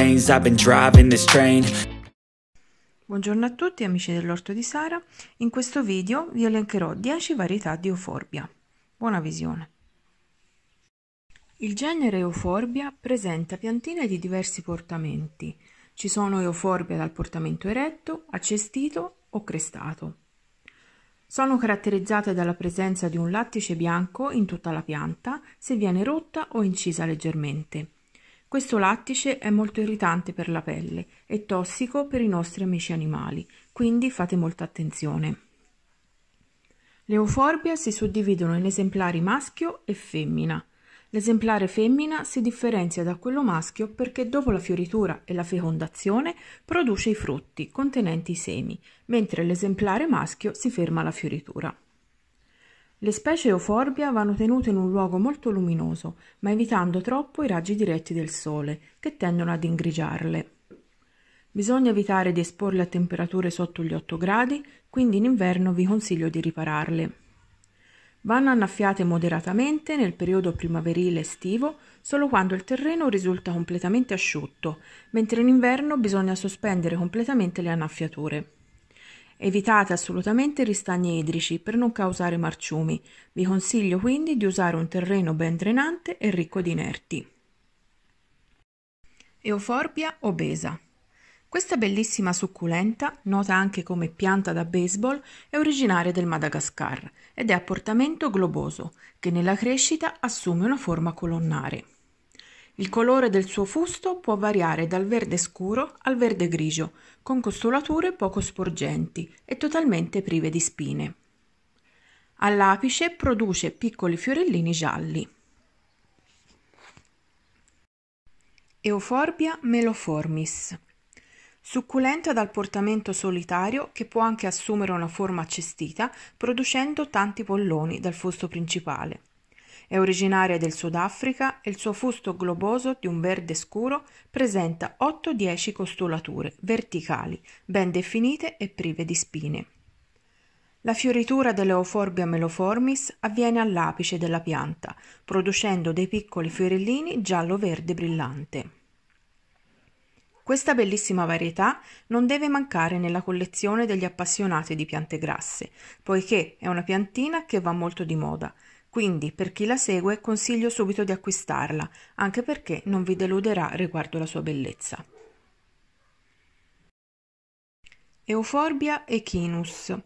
veins I've been driving this train Buongiorno a tutti amici dell'Orto di Sara, in questo video vi elencherò 10 varietà di euforbia. Buona visione! Il genere euforbia presenta piantine di diversi portamenti. Ci sono euforbia dal portamento eretto, accestito o crestato. Sono caratterizzate dalla presenza di un lattice bianco in tutta la pianta se viene rotta o incisa leggermente questo lattice è molto irritante per la pelle e tossico per i nostri amici animali, quindi fate molta attenzione. Le euforbia si suddividono in esemplari maschio e femmina. L'esemplare femmina si differenzia da quello maschio perché dopo la fioritura e la fecondazione produce i frutti contenenti i semi, mentre l'esemplare maschio si ferma alla fioritura. Le specie euforbia vanno tenute in un luogo molto luminoso, ma evitando troppo i raggi diretti del sole, che tendono ad ingrigiarle. Bisogna evitare di esporle a temperature sotto gli 8 gradi, quindi in inverno vi consiglio di ripararle. Vanno annaffiate moderatamente nel periodo primaverile estivo, solo quando il terreno risulta completamente asciutto, mentre in inverno bisogna sospendere completamente le annaffiature. Evitate assolutamente ristagni idrici per non causare marciumi. Vi consiglio quindi di usare un terreno ben drenante e ricco di inerti. Euforbia obesa. Questa bellissima succulenta, nota anche come pianta da baseball, è originaria del Madagascar ed è a portamento globoso, che nella crescita assume una forma colonnare. Il colore del suo fusto può variare dal verde scuro al verde grigio, con costolature poco sporgenti e totalmente prive di spine. All'apice produce piccoli fiorellini gialli. Euforbia meloformis. Succulenta dal portamento solitario che può anche assumere una forma cestita producendo tanti polloni dal fusto principale. È originaria del Sudafrica e il suo fusto globoso di un verde scuro presenta 8-10 costolature verticali, ben definite e prive di spine. La fioritura dell'Euphorbia meloformis avviene all'apice della pianta, producendo dei piccoli fiorellini giallo-verde brillante. Questa bellissima varietà non deve mancare nella collezione degli appassionati di piante grasse, poiché è una piantina che va molto di moda, quindi, per chi la segue, consiglio subito di acquistarla, anche perché non vi deluderà riguardo la sua bellezza. Euforbia echinus.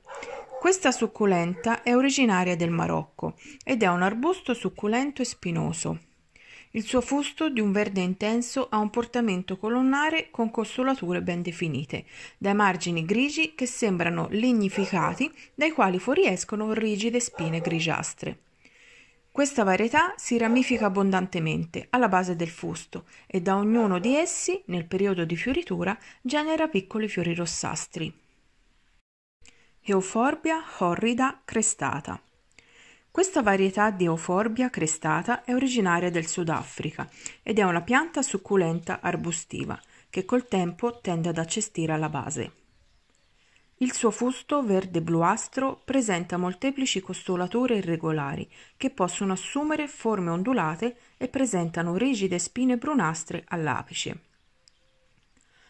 Questa succulenta è originaria del Marocco ed è un arbusto succulento e spinoso. Il suo fusto di un verde intenso ha un portamento colonnare con costolature ben definite, dai margini grigi che sembrano lignificati, dai quali fuoriescono rigide spine grigiastre. Questa varietà si ramifica abbondantemente alla base del fusto e da ognuno di essi, nel periodo di fioritura, genera piccoli fiori rossastri. Euforbia horrida crestata. Questa varietà di Euforbia crestata è originaria del Sudafrica ed è una pianta succulenta arbustiva che col tempo tende ad accestire alla base. Il suo fusto verde-bluastro presenta molteplici costolature irregolari che possono assumere forme ondulate e presentano rigide spine brunastre all'apice.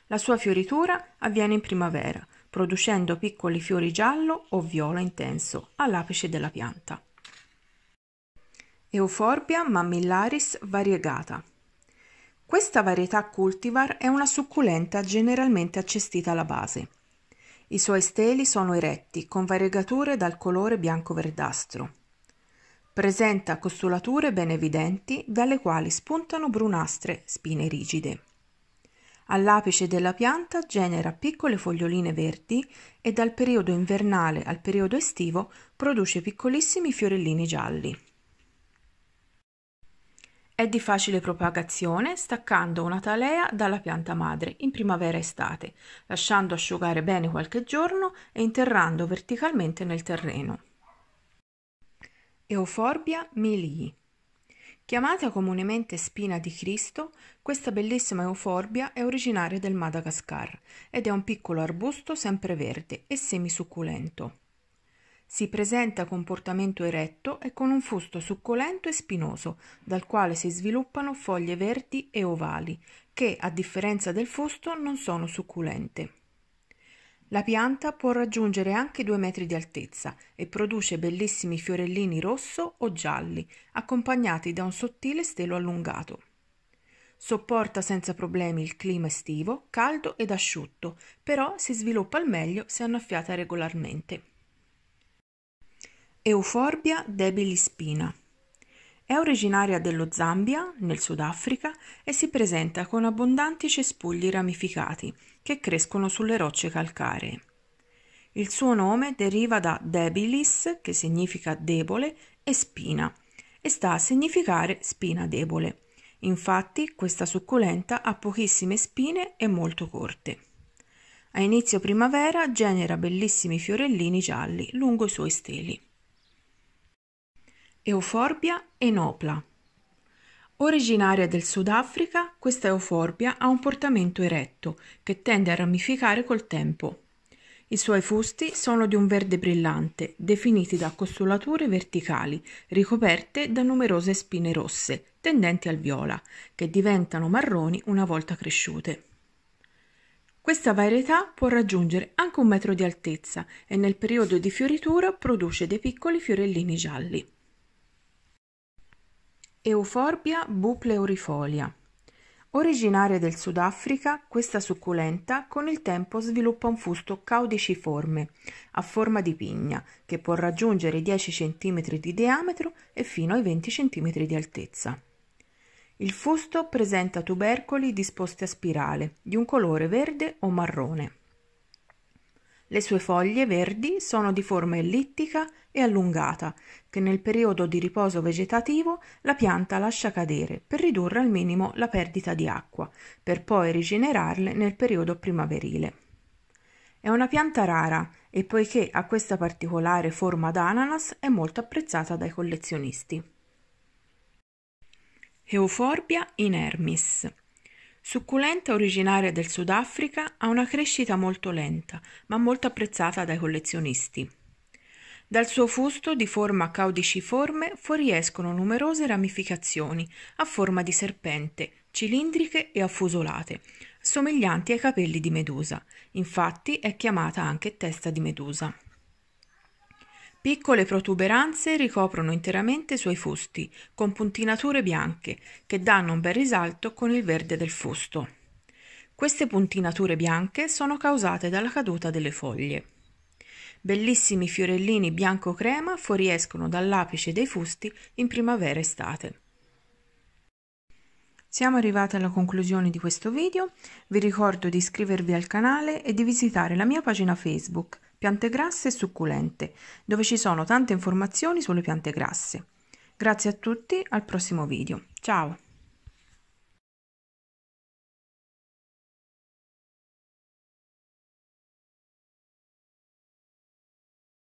La sua fioritura avviene in primavera, producendo piccoli fiori giallo o viola intenso all'apice della pianta. Euphorbia mammillaris variegata. Questa varietà cultivar è una succulenta generalmente accestita alla base. I suoi steli sono eretti, con variegature dal colore bianco-verdastro. Presenta costolature ben evidenti, dalle quali spuntano brunastre spine rigide. All'apice della pianta genera piccole foglioline verdi e dal periodo invernale al periodo estivo produce piccolissimi fiorellini gialli. È di facile propagazione staccando una talea dalla pianta madre in primavera-estate, lasciando asciugare bene qualche giorno e interrando verticalmente nel terreno. Euforbia milii. Chiamata comunemente spina di Cristo, questa bellissima euforbia è originaria del Madagascar ed è un piccolo arbusto sempreverde e semisucculento. Si presenta con portamento eretto e con un fusto succolento e spinoso, dal quale si sviluppano foglie verdi e ovali, che, a differenza del fusto, non sono succulente. La pianta può raggiungere anche 2 metri di altezza e produce bellissimi fiorellini rosso o gialli, accompagnati da un sottile stelo allungato. Sopporta senza problemi il clima estivo, caldo ed asciutto, però si sviluppa al meglio se annaffiata regolarmente. Euphorbia debilispina. È originaria dello Zambia, nel Sudafrica, e si presenta con abbondanti cespugli ramificati che crescono sulle rocce calcaree. Il suo nome deriva da debilis, che significa debole, e spina, e sta a significare spina debole. Infatti, questa succulenta ha pochissime spine e molto corte. A inizio primavera genera bellissimi fiorellini gialli lungo i suoi steli. Euforbia enopla. Originaria del Sudafrica, questa euforbia ha un portamento eretto che tende a ramificare col tempo. I suoi fusti sono di un verde brillante, definiti da costolature verticali, ricoperte da numerose spine rosse, tendenti al viola, che diventano marroni una volta cresciute. Questa varietà può raggiungere anche un metro di altezza e nel periodo di fioritura produce dei piccoli fiorellini gialli. Euforbia bucleorifolia. Originaria del Sudafrica, questa succulenta con il tempo sviluppa un fusto caudiciforme, a forma di pigna, che può raggiungere i 10 cm di diametro e fino ai 20 cm di altezza. Il fusto presenta tubercoli disposti a spirale, di un colore verde o marrone. Le sue foglie verdi sono di forma ellittica e allungata, che nel periodo di riposo vegetativo la pianta lascia cadere per ridurre al minimo la perdita di acqua, per poi rigenerarle nel periodo primaverile. È una pianta rara e poiché ha questa particolare forma d'ananas è molto apprezzata dai collezionisti. Euforbia inermis Succulenta originaria del Sudafrica, ha una crescita molto lenta, ma molto apprezzata dai collezionisti. Dal suo fusto di forma caudiciforme fuoriescono numerose ramificazioni a forma di serpente, cilindriche e affusolate, somiglianti ai capelli di Medusa. Infatti è chiamata anche testa di Medusa. Piccole protuberanze ricoprono interamente i suoi fusti, con puntinature bianche, che danno un bel risalto con il verde del fusto. Queste puntinature bianche sono causate dalla caduta delle foglie. Bellissimi fiorellini bianco-crema fuoriescono dall'apice dei fusti in primavera-estate. Siamo arrivati alla conclusione di questo video, vi ricordo di iscrivervi al canale e di visitare la mia pagina Facebook piante grasse e succulente, dove ci sono tante informazioni sulle piante grasse. Grazie a tutti, al prossimo video. Ciao!